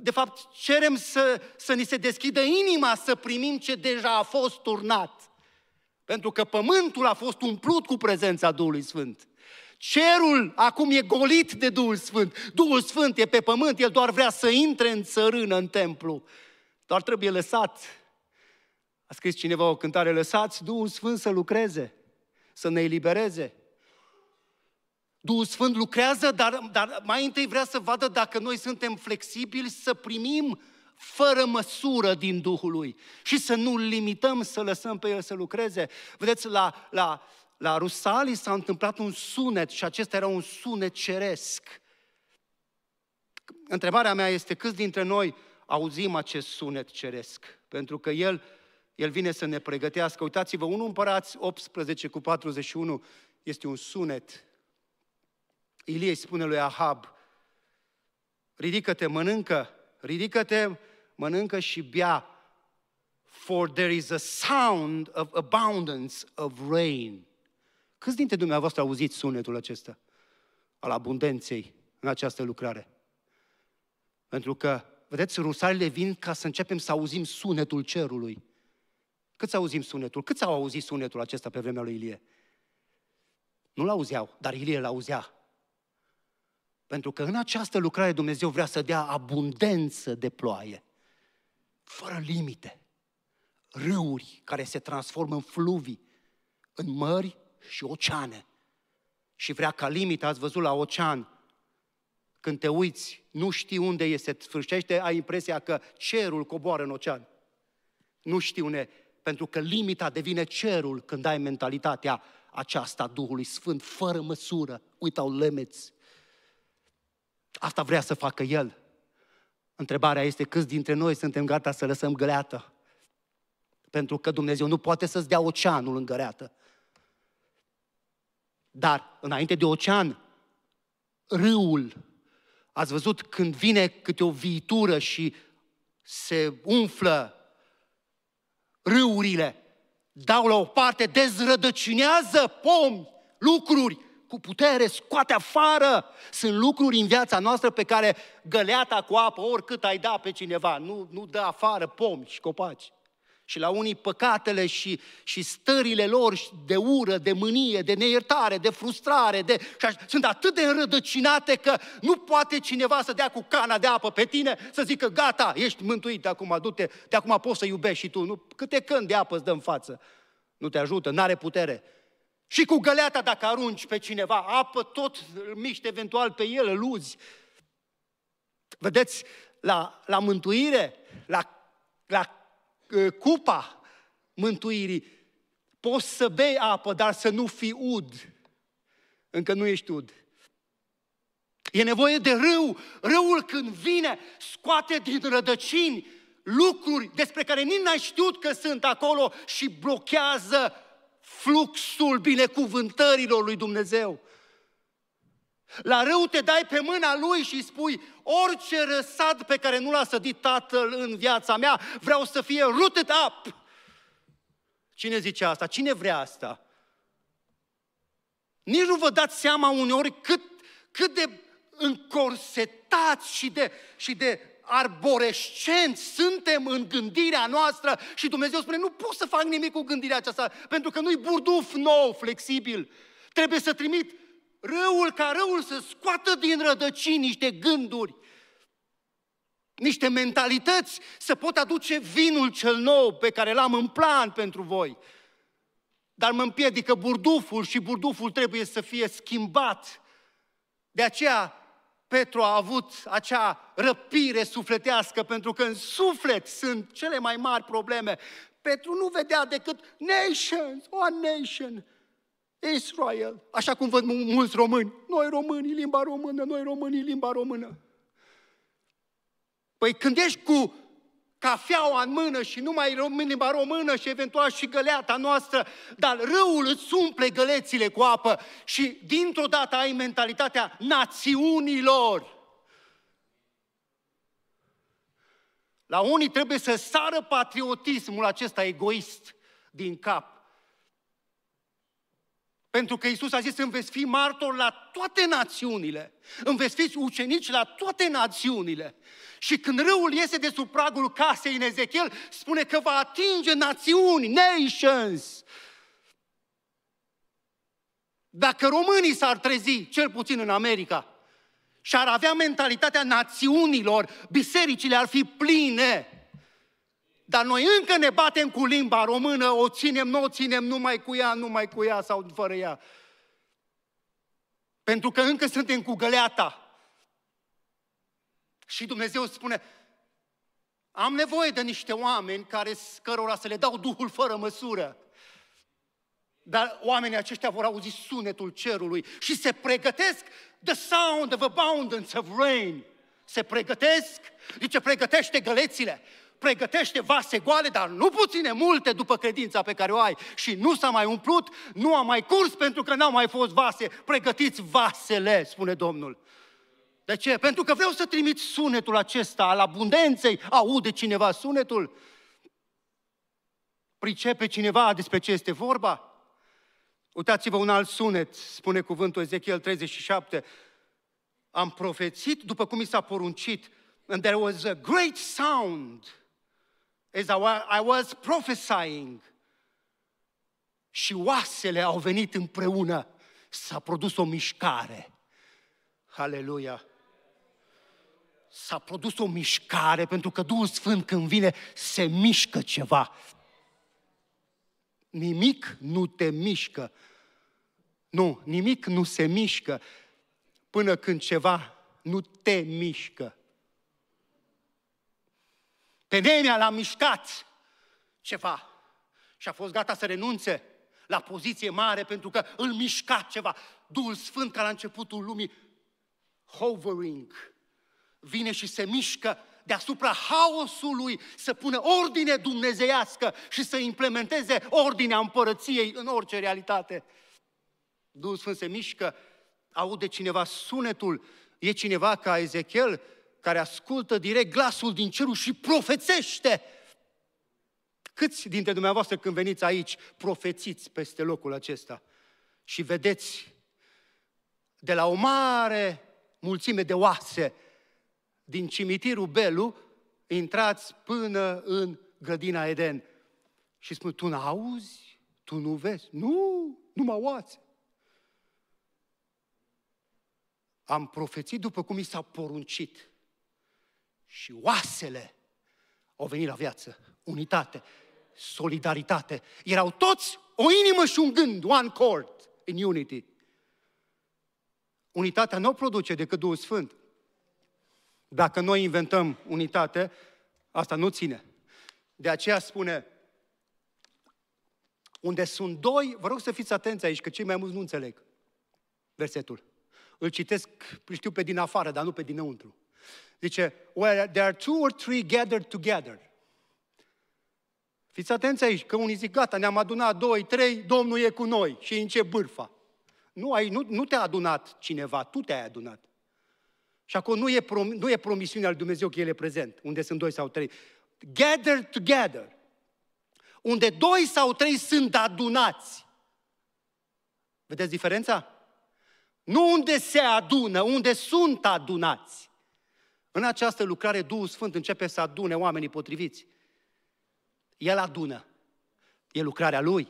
de fapt cerem să, să ni se deschidă inima să primim ce deja a fost turnat. Pentru că pământul a fost umplut cu prezența Duhului Sfânt. Cerul acum e golit de Duhul Sfânt. Duhul Sfânt e pe pământ, el doar vrea să intre în țărână, în templu. Doar trebuie lăsat scris cineva o cântare, lăsați Duhul Sfânt să lucreze, să ne elibereze. Duhul Sfânt lucrează, dar, dar mai întâi vrea să vadă dacă noi suntem flexibili să primim fără măsură din Duhul lui și să nu limităm să lăsăm pe el să lucreze. Vedeți, la, la, la Rusalii s-a întâmplat un sunet și acesta era un sunet ceresc. Întrebarea mea este câți dintre noi auzim acest sunet ceresc? Pentru că el el vine să ne pregătească. Uitați-vă, unul împărați 18 cu 41 este un sunet. Ilie îi spune lui Ahab, ridică-te, mănâncă, ridică-te, mănâncă și bea, for there is a sound of abundance of rain. Câți dintre dumneavoastră auziți sunetul acesta al abundenței în această lucrare? Pentru că, vedeți, rusarile vin ca să începem să auzim sunetul cerului să auzim sunetul? Cât au auzit sunetul acesta pe vremea lui Ilie? Nu-l auzeau, dar Ilie l auzea. Pentru că în această lucrare Dumnezeu vrea să dea abundență de ploaie, fără limite. Râuri care se transformă în fluvii, în mări și oceane. Și vrea ca limita, ați văzut la ocean, când te uiți, nu știi unde este, sfârșește, ai impresia că cerul coboară în ocean. Nu știi unde pentru că limita devine cerul când ai mentalitatea aceasta Duhului Sfânt, fără măsură, without limits. Asta vrea să facă El. Întrebarea este câți dintre noi suntem gata să lăsăm găleată? Pentru că Dumnezeu nu poate să-ți dea oceanul în găleată. Dar înainte de ocean, râul, ați văzut când vine câte o viitură și se umflă râurile, dau la o parte, dezrădăcinează pomi, lucruri cu putere, scoate afară. Sunt lucruri în viața noastră pe care găleata cu apă, oricât ai da pe cineva, nu, nu dă afară pomi și copaci și la unii păcatele și, și stările lor de ură, de mânie, de neiertare, de frustrare, de, și așa, sunt atât de înrădăcinate că nu poate cineva să dea cu cana de apă pe tine să zică gata, ești mântuit acum, du-te, de acum poți să iubești și tu. Nu, câte când de apă îți dă în față? Nu te ajută, nu are putere. Și cu găleata dacă arunci pe cineva, apă tot, miște eventual pe el, îl uzi. Vedeți, la, la mântuire, la, la cupa mântuirii. Poți să bei apă, dar să nu fii ud. Încă nu ești ud. E nevoie de râu. Râul când vine, scoate din rădăcini lucruri despre care nici n-ai știut că sunt acolo și blochează fluxul binecuvântărilor lui Dumnezeu. La rău te dai pe mâna lui și spui, orice răsad pe care nu l-a sădit tatăl în viața mea, vreau să fie rooted up. Cine zice asta? Cine vrea asta? Nici nu vă dați seama uneori cât, cât de încorsetați și de, și de arborescenți suntem în gândirea noastră și Dumnezeu spune, nu pot să fac nimic cu gândirea aceasta, pentru că nu-i burduf nou, flexibil. Trebuie să trimit Răul ca răul să scoată din rădăcini niște gânduri, niște mentalități, să pot aduce vinul cel nou pe care l-am în plan pentru voi. Dar mă împiedică burduful și burduful trebuie să fie schimbat. De aceea Petru a avut acea răpire sufletească, pentru că în suflet sunt cele mai mari probleme. Petru nu vedea decât nations, one nation, Israel, așa cum văd mulți români. Noi români, limba română, noi români, limba română. Păi când ești cu cafeaua în mână și numai limba română și eventual și găleata noastră, dar râul îți umple gălețile cu apă și dintr-o dată ai mentalitatea națiunilor. La unii trebuie să sară patriotismul acesta egoist din cap pentru că Isus a zis, îmi veți fi martor la toate națiunile, îmi veți fi ucenici la toate națiunile. Și când râul iese de sub pragul casei în Ezechiel, spune că va atinge națiuni, nations. Dacă românii s-ar trezi, cel puțin în America, și ar avea mentalitatea națiunilor, bisericile ar fi pline dar noi încă ne batem cu limba română, o ținem, nu o ținem, numai cu ea, numai cu ea sau fără ea. Pentru că încă suntem cu găleata. Și Dumnezeu spune, am nevoie de niște oameni care cărora să le dau Duhul fără măsură. Dar oamenii aceștia vor auzi sunetul cerului și se pregătesc the sound of abundance of rain. Se pregătesc, zice, pregătește gălețile pregătește vase goale, dar nu puține multe după credința pe care o ai. Și nu s-a mai umplut, nu a mai curs pentru că n-au mai fost vase. Pregătiți vasele, spune Domnul. De ce? Pentru că vreau să trimit sunetul acesta al abundenței. Aude cineva sunetul? Pricepe cineva despre ce este vorba? Uitați-vă un alt sunet, spune cuvântul Ezechiel 37. Am profețit după cum mi s-a poruncit. And there was a great sound as I was prophesying, și oasele au venit împreună, s-a produs o mișcare. Aleluia! S-a produs o mișcare, pentru că Duhul Sfânt când vine, se mișcă ceva. Nimic nu te mișcă. Nu, nimic nu se mișcă până când ceva nu te mișcă. Temenia l-a mișcat ceva și a fost gata să renunțe la poziție mare pentru că îl mișca ceva. Duhul Sfânt ca la începutul lumii, hovering, vine și se mișcă deasupra haosului să pună ordine dumnezeiască și să implementeze ordinea împărăției în orice realitate. Duhul Sfânt se mișcă, aude cineva sunetul, e cineva ca Ezechiel care ascultă direct glasul din cerul și profețește. Câți dintre dumneavoastră când veniți aici, profețiți peste locul acesta și vedeți de la o mare mulțime de oase din cimitirul Belu, intrați până în grădina Eden. Și spun, tu n-auzi? Tu nu vezi? Nu, nu mă oați. Am profețit după cum mi s-a poruncit și oasele au venit la viață. Unitate, solidaritate. Erau toți o inimă și un gând, one cord, in unity. Unitatea nu o produce decât Duhul Sfânt. Dacă noi inventăm unitate, asta nu ține. De aceea spune, unde sunt doi, vă rog să fiți atenți aici, că cei mai mulți nu înțeleg versetul. Îl citesc, știu pe din afară, dar nu pe dinăuntru. Zice, where there are two or three gathered together. Fiți atenți aici, că unii zic, gata, ne-am adunat doi, trei, Domnul e cu noi și ce bârfa. Nu, ai, nu, nu te-a adunat cineva, tu te-ai adunat. Și acolo nu e, prom, nu e promisiunea lui Dumnezeu că El e prezent, unde sunt doi sau trei. Gather together. Unde doi sau trei sunt adunați. Vedeți diferența? Nu unde se adună, unde sunt adunați. În această lucrare, Duhul Sfânt începe să adune oamenii potriviți. El adună. E lucrarea Lui.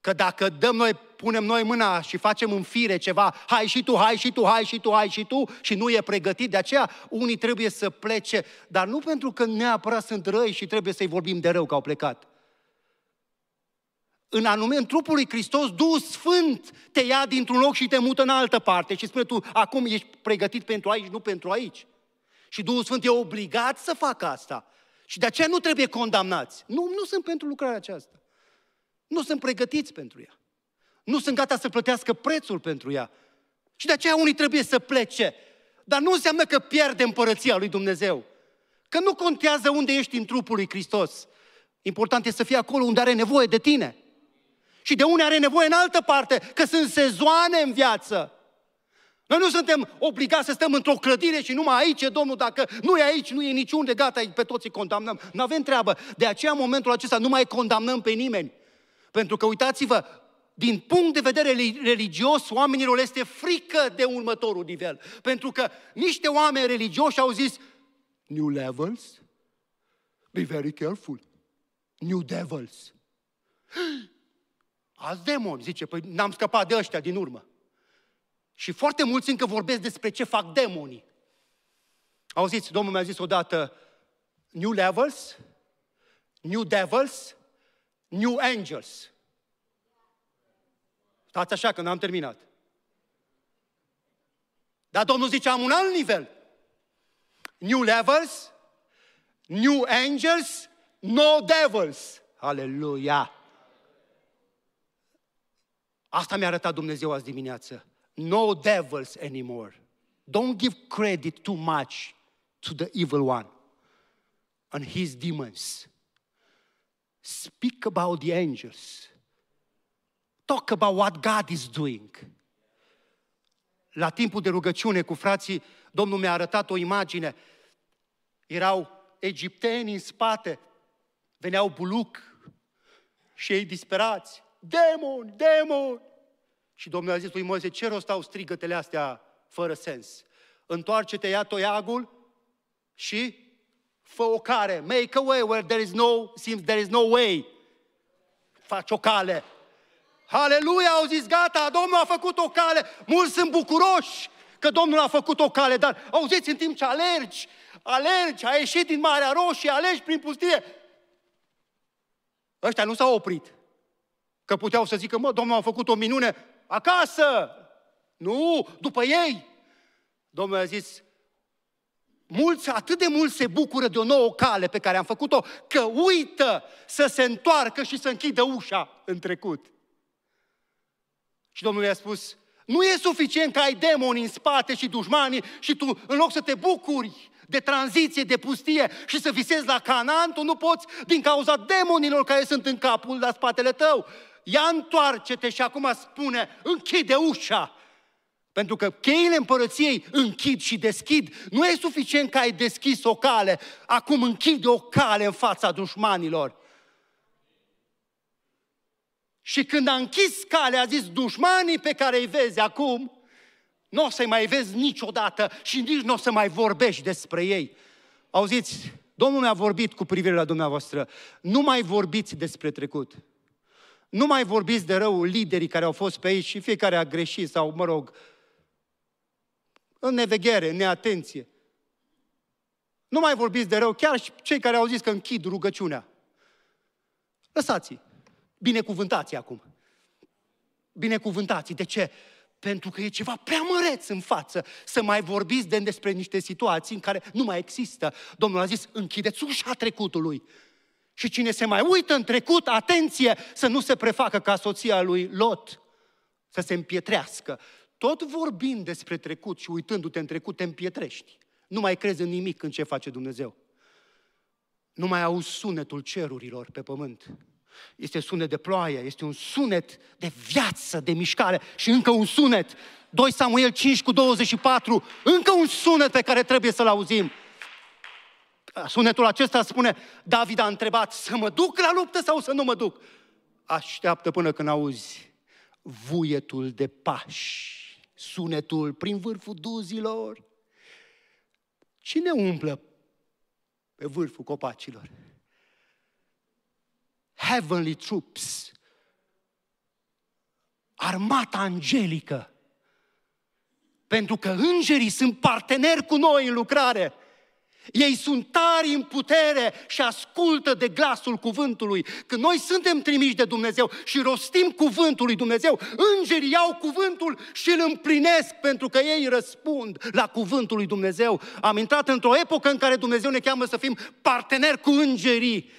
Că dacă dăm noi, punem noi mâna și facem în fire ceva, hai și tu, hai și tu, hai și tu, hai și tu, și nu e pregătit, de aceea unii trebuie să plece, dar nu pentru că neapărat sunt răi și trebuie să-i vorbim de rău că au plecat în anume, în trupul lui Hristos, Duhul Sfânt te ia dintr-un loc și te mută în altă parte și spune tu, acum ești pregătit pentru aici, nu pentru aici. Și Duhul Sfânt e obligat să facă asta. Și de aceea nu trebuie condamnați. Nu, nu sunt pentru lucrarea aceasta. Nu sunt pregătiți pentru ea. Nu sunt gata să plătească prețul pentru ea. Și de aceea unii trebuie să plece. Dar nu înseamnă că pierde împărăția lui Dumnezeu. Că nu contează unde ești în trupul lui Hristos. Important e să fii acolo unde are nevoie de tine. Și de unde are nevoie în altă parte, că sunt sezoane în viață. Noi nu suntem obligați să stăm într-o clădire și numai aici Domnul, dacă nu e aici, nu e niciunde, gata, pe toți îi condamnăm. Nu avem treabă. De aceea, în momentul acesta, nu mai condamnăm pe nimeni. Pentru că, uitați-vă, din punct de vedere religios, oamenilor este frică de următorul nivel. Pentru că niște oameni religioși au zis, new levels, be very careful, new devils. Alți demoni, zice, păi n-am scăpat de ăștia din urmă. Și foarte mulți încă vorbesc despre ce fac demonii. Auziți, Domnul mi-a zis odată, New Levels, New Devils, New Angels. Stați așa că n-am terminat. Dar Domnul zice, am un alt nivel. New Levels, New Angels, No Devils. Aleluia! Asta mi-a arătat Dumnezeu azi dimineață. No devils anymore. Don't give credit too much to the evil one and his demons. Speak about the angels. Talk about what God is doing. La timpul de rugăciune cu frații, Domnul mi-a arătat o imagine. Erau egipteni în spate, veneau buluc și ei disperați demon, demon! Și Domnul a zis lui păi, Moise, ce rost au strigătele astea fără sens? Întoarce-te, ia toiagul și fă o care. Make a way where there is no, seems there is no way. Faci o cale. Aleluia, au zis, gata, Domnul a făcut o cale. Mulți sunt bucuroși că Domnul a făcut o cale, dar auziți, în timp ce alergi, alergi, ai ieșit din Marea Roșie, alergi prin pustie, ăștia nu s-au oprit. Că puteau să zică, mă, Domnul a făcut o minune acasă. Nu, după ei. Domnul a zis, mulți, atât de mult se bucură de o nouă cale pe care am făcut-o, că uită să se întoarcă și să închidă ușa în trecut. Și Domnul i-a spus, nu e suficient că ai demoni în spate și dușmani și tu, în loc să te bucuri de tranziție, de pustie și să visezi la Canaan, tu nu poți din cauza demonilor care sunt în capul, la spatele tău ia întoarce-te și acum spune, închide ușa. Pentru că cheile împărăției închid și deschid. Nu e suficient că ai deschis o cale, acum închide o cale în fața dușmanilor. Și când a închis calea, a zis, dușmanii pe care îi vezi acum, nu o să-i mai vezi niciodată și nici nu o să mai vorbești despre ei. Auziți, Domnul mi-a vorbit cu privire la dumneavoastră. Nu mai vorbiți despre trecut. Nu mai vorbiți de răul liderii care au fost pe aici și fiecare a greșit sau, mă rog, în neveghere, în neatenție. Nu mai vorbiți de rău, chiar și cei care au zis că închid rugăciunea. Lăsați-i. Binecuvântați acum. Binecuvântați. De ce? Pentru că e ceva prea măreț în față să mai vorbiți de despre niște situații în care nu mai există. Domnul a zis, închideți ușa trecutului. Și cine se mai uită în trecut, atenție, să nu se prefacă ca soția lui Lot, să se împietrească. Tot vorbind despre trecut și uitându-te în trecut, te împietrești. Nu mai crezi în nimic în ce face Dumnezeu. Nu mai auzi sunetul cerurilor pe pământ. Este sunet de ploaie, este un sunet de viață, de mișcare și încă un sunet. 2 Samuel 5 cu 24, încă un sunet pe care trebuie să-l auzim. Sunetul acesta spune, David a întrebat, să mă duc la luptă sau să nu mă duc? Așteaptă până când auzi vuietul de pași, sunetul prin vârful duzilor. Cine umplă pe vârful copacilor? Heavenly troops, armata angelică, pentru că îngerii sunt parteneri cu noi în lucrare – ei sunt tari în putere și ascultă de glasul cuvântului. Când noi suntem trimiși de Dumnezeu și rostim cuvântul lui Dumnezeu, îngerii iau cuvântul și îl împlinesc pentru că ei răspund la cuvântul lui Dumnezeu. Am intrat într-o epocă în care Dumnezeu ne cheamă să fim parteneri cu îngerii.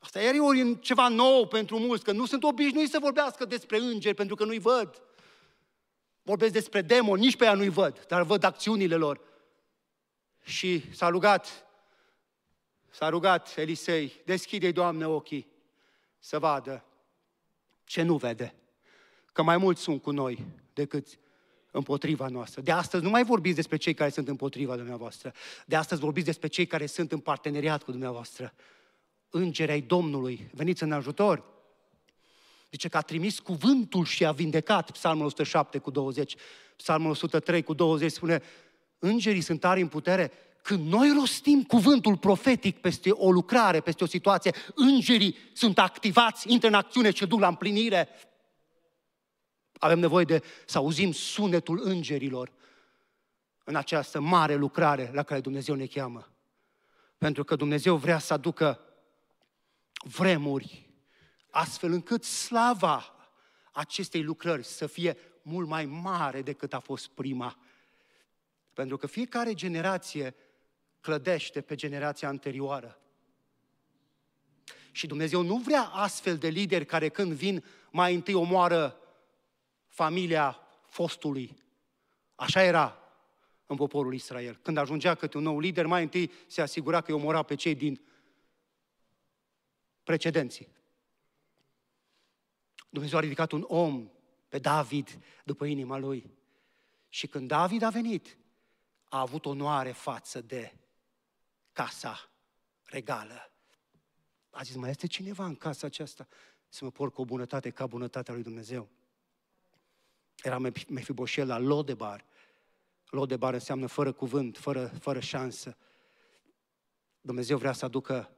Asta iar e ceva nou pentru mulți, că nu sunt obișnuiți să vorbească despre îngeri pentru că nu-i văd. Vorbesc despre demoni, nici pe ea nu-i văd, dar văd acțiunile lor și s-a rugat, s-a rugat Elisei, deschide-i, Doamne, ochii să vadă ce nu vede. Că mai mulți sunt cu noi decât împotriva noastră. De astăzi nu mai vorbiți despre cei care sunt împotriva dumneavoastră. De astăzi vorbiți despre cei care sunt în parteneriat cu dumneavoastră. Îngeri ai Domnului, veniți în ajutor. Zice că a trimis cuvântul și a vindecat, Psalmul 107 cu 20. Psalmul 103 cu 20 spune, îngerii sunt tari în putere, când noi rostim cuvântul profetic peste o lucrare, peste o situație, îngerii sunt activați, intră în acțiune și duc la împlinire. Avem nevoie de să auzim sunetul îngerilor în această mare lucrare la care Dumnezeu ne cheamă. Pentru că Dumnezeu vrea să aducă vremuri astfel încât slava acestei lucrări să fie mult mai mare decât a fost prima. Pentru că fiecare generație clădește pe generația anterioară. Și Dumnezeu nu vrea astfel de lideri care când vin mai întâi omoară familia fostului. Așa era în poporul Israel. Când ajungea câte un nou lider, mai întâi se asigura că îi omora pe cei din precedenții. Dumnezeu a ridicat un om pe David după inima lui. Și când David a venit, a avut onoare față de casa regală. A zis, mai este cineva în casa aceasta să mă porc o bunătate ca bunătatea lui Dumnezeu. Era Mefiboșel la Lodebar. Lodebar înseamnă fără cuvânt, fără, fără șansă. Dumnezeu vrea să aducă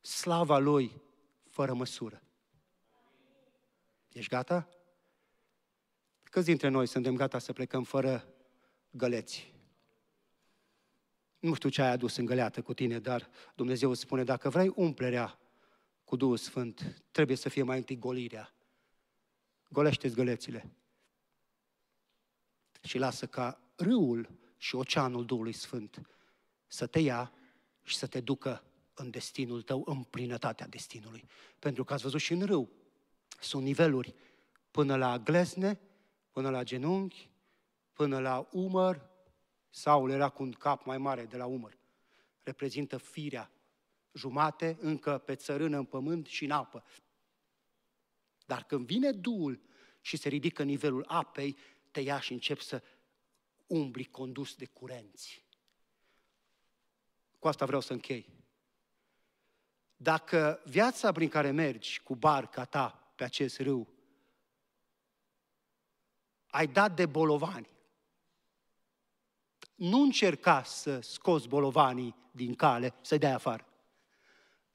slava Lui fără măsură. Ești gata? Câți dintre noi suntem gata să plecăm fără găleți? Nu știu ce ai adus în găleată cu tine, dar Dumnezeu îți spune, dacă vrei umplerea cu Duhul Sfânt, trebuie să fie mai întâi golirea. Golește-ți gălețile și lasă ca râul și oceanul Duhului Sfânt să te ia și să te ducă în destinul tău, în plinătatea destinului. Pentru că ați văzut și în râu, sunt niveluri până la glezne, până la genunchi, până la umăr, Saul era cu un cap mai mare de la umăr. Reprezintă firea jumate, încă pe țărână în pământ și în apă. Dar când vine Duhul și se ridică nivelul apei, te ia și încep să umbli condus de curenți. Cu asta vreau să închei. Dacă viața prin care mergi cu barca ta pe acest râu, ai dat de bolovani, nu încerca să scoți bolovanii din cale, să-i dai afară.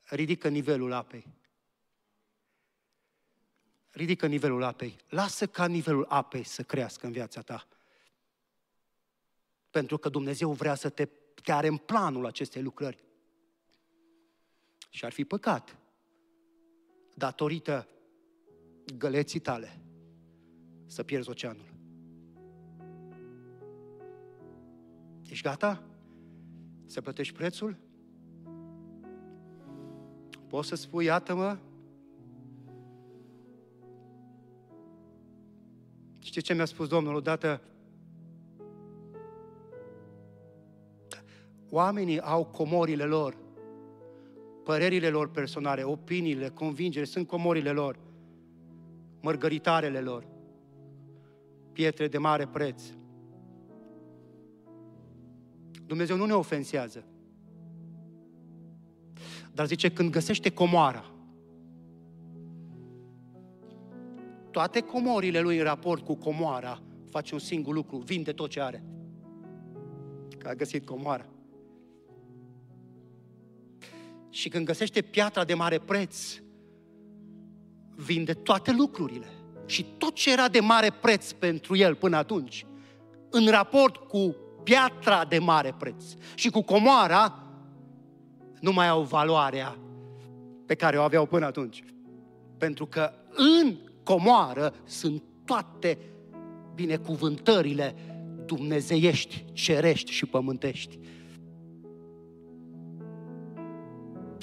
Ridică nivelul apei. Ridică nivelul apei. Lasă ca nivelul apei să crească în viața ta. Pentru că Dumnezeu vrea să te, te are în planul acestei lucrări. Și ar fi păcat datorită găleții tale să pierzi oceanul. Ești gata să plătești prețul? Poți să spui, iată-mă? Știi ce mi-a spus Domnul odată? Oamenii au comorile lor, părerile lor personale, opiniile, convingerile, sunt comorile lor, mărgăritarele lor, pietre de mare preț. Dumnezeu nu ne ofensează. Dar zice, când găsește comoara, toate comorile lui în raport cu comoara face un singur lucru, vinde tot ce are. Că a găsit comoara. Și când găsește piatra de mare preț, vinde toate lucrurile. Și tot ce era de mare preț pentru el până atunci, în raport cu piatra de mare preț și cu comoara nu mai au valoarea pe care o aveau până atunci. Pentru că în comoară sunt toate binecuvântările dumnezeiești, cerești și pământești.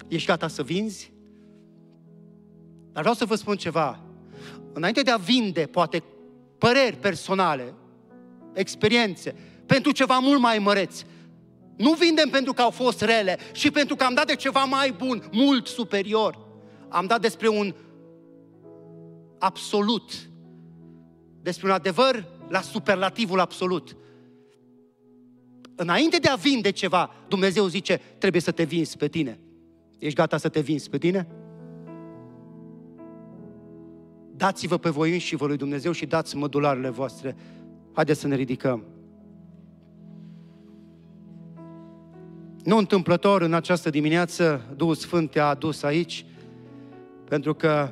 Ești gata să vinzi? Dar vreau să vă spun ceva. Înainte de a vinde, poate, păreri personale, experiențe, pentru ceva mult mai măreț. Nu vindem pentru că au fost rele și pentru că am dat de ceva mai bun, mult superior. Am dat despre un absolut, despre un adevăr la superlativul absolut. Înainte de a vinde ceva, Dumnezeu zice, trebuie să te vinzi pe tine. Ești gata să te vinzi pe tine? Dați-vă pe voi înși vă lui Dumnezeu și dați mădularele voastre. Haideți să ne ridicăm. Nu întâmplător în această dimineață Duhul Sfânt te-a adus aici pentru că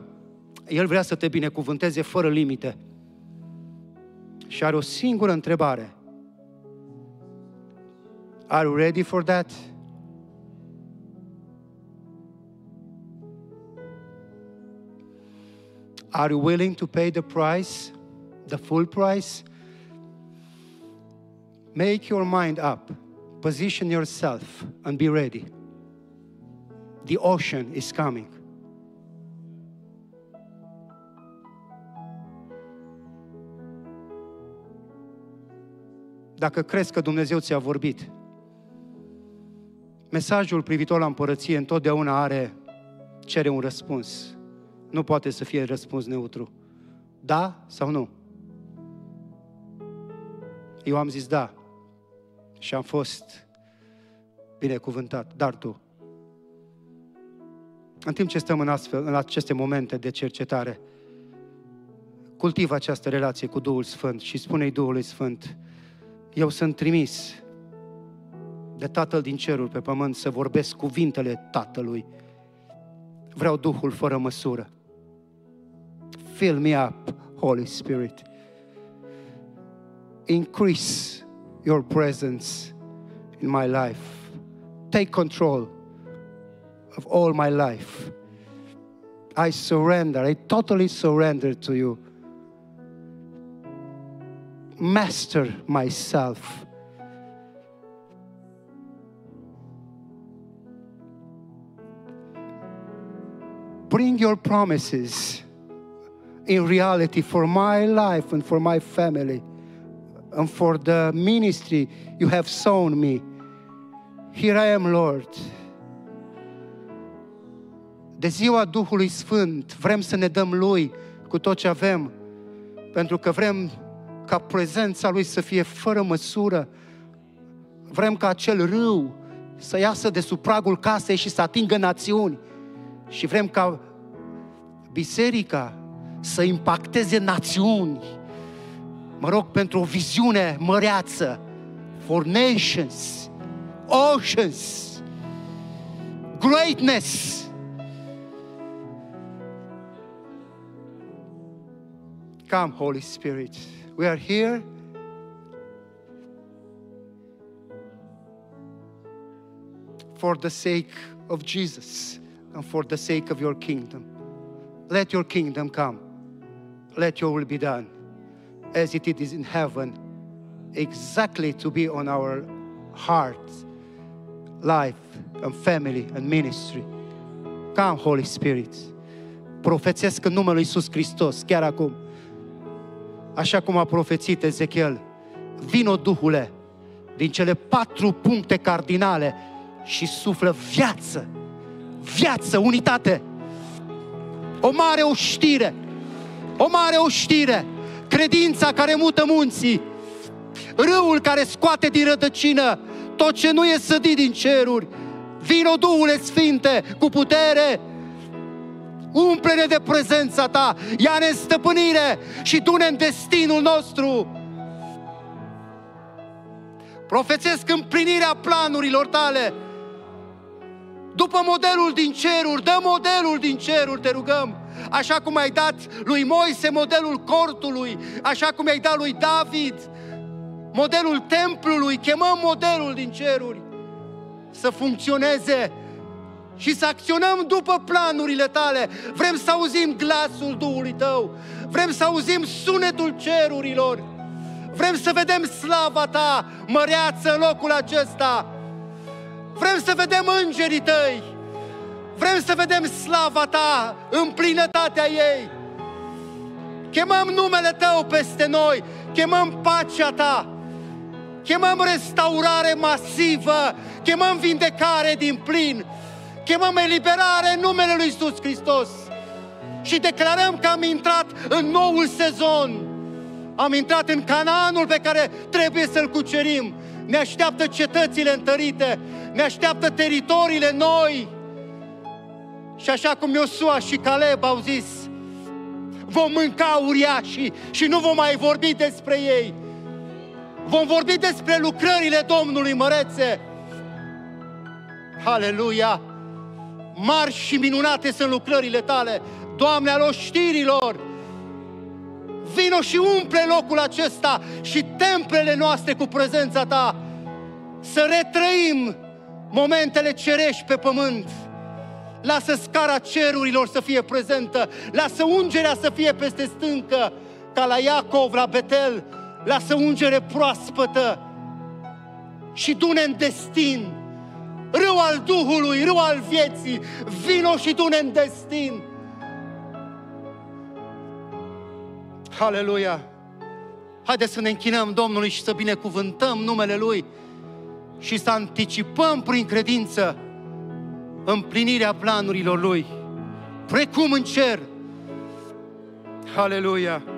El vrea să te binecuvânteze fără limite. Și are o singură întrebare. Are you ready for that? Are you willing to pay the price, the full price? Make your mind up. Position yourself and be ready. The ocean is coming. Dacă crezi că Dumnezeu ți-a vorbit, mesajul privitor la împărăție întotdeauna are, cere un răspuns. Nu poate să fie răspuns neutru. Da sau nu? Eu am zis da și am fost binecuvântat. Dar tu, în timp ce stăm în, astfel, în aceste momente de cercetare, cultivă această relație cu Duhul Sfânt și spune-i Duhului Sfânt, eu sunt trimis de Tatăl din cerul pe pământ să vorbesc cuvintele Tatălui. Vreau Duhul fără măsură. Fill me up, Holy Spirit. Increase your presence in my life. Take control of all my life. I surrender, I totally surrender to you. Master myself. Bring your promises in reality for my life and for my family. and for the ministry you have sown me. Here I am, Lord. De ziua Duhului Sfânt vrem să ne dăm Lui cu tot ce avem, pentru că vrem ca prezența Lui să fie fără măsură. Vrem ca acel râu să iasă de sub pragul casei și să atingă națiuni. Și vrem ca biserica să impacteze națiuni Mă rog pentru o viziune măreață. For nations, oceans, greatness. Come, Holy Spirit. We are here. For the sake of Jesus and for the sake of your kingdom. Let your kingdom come. Let your will be done. as it is in heaven, exactly to be on our heart, life, and family, and ministry. Come, Holy Spirit. Profețesc în numele Iisus Hristos, chiar acum. Așa cum a profețit Ezechiel, vino Duhule din cele patru puncte cardinale și suflă viață, viață, unitate, o mare oștire, o mare oștire, credința care mută munții, râul care scoate din rădăcină tot ce nu e sădit din ceruri. Vino, Duhule Sfinte, cu putere, umple-ne de prezența Ta, ia-ne stăpânire și dune în destinul nostru. Profețesc împlinirea planurilor Tale, după modelul din ceruri, dă modelul din ceruri, te rugăm așa cum ai dat lui Moise modelul cortului, așa cum ai dat lui David modelul templului, chemăm modelul din ceruri să funcționeze și să acționăm după planurile tale. Vrem să auzim glasul Duhului tău, vrem să auzim sunetul cerurilor, vrem să vedem slava ta măreață în locul acesta, vrem să vedem îngerii tăi, Vrem să vedem slava Ta în plinătatea ei. Chemăm numele Tău peste noi, chemăm pacea Ta, chemăm restaurare masivă, chemăm vindecare din plin, chemăm eliberare în numele Lui Isus Hristos și declarăm că am intrat în noul sezon. Am intrat în Canaanul pe care trebuie să-l cucerim. Ne așteaptă cetățile întărite, ne așteaptă teritoriile noi. Și așa cum Iosua și Caleb au zis, vom mânca uriașii și nu vom mai vorbi despre ei. Vom vorbi despre lucrările Domnului Mărețe. Aleluia! Mari și minunate sunt lucrările tale, Doamne al oștirilor! Vino și umple locul acesta și templele noastre cu prezența ta. Să retrăim momentele cerești pe pământ. Lasă scara cerurilor să fie prezentă. Lasă ungerea să fie peste stâncă. Ca la Iacov, la Betel. Lasă ungere proaspătă. Și dune în destin. Râu al Duhului, râu al vieții. Vino și dune în destin. Aleluia! Haideți să ne închinăm Domnului și să binecuvântăm numele Lui și să anticipăm prin credință împlinirea planurilor Lui, precum în cer. Aleluia!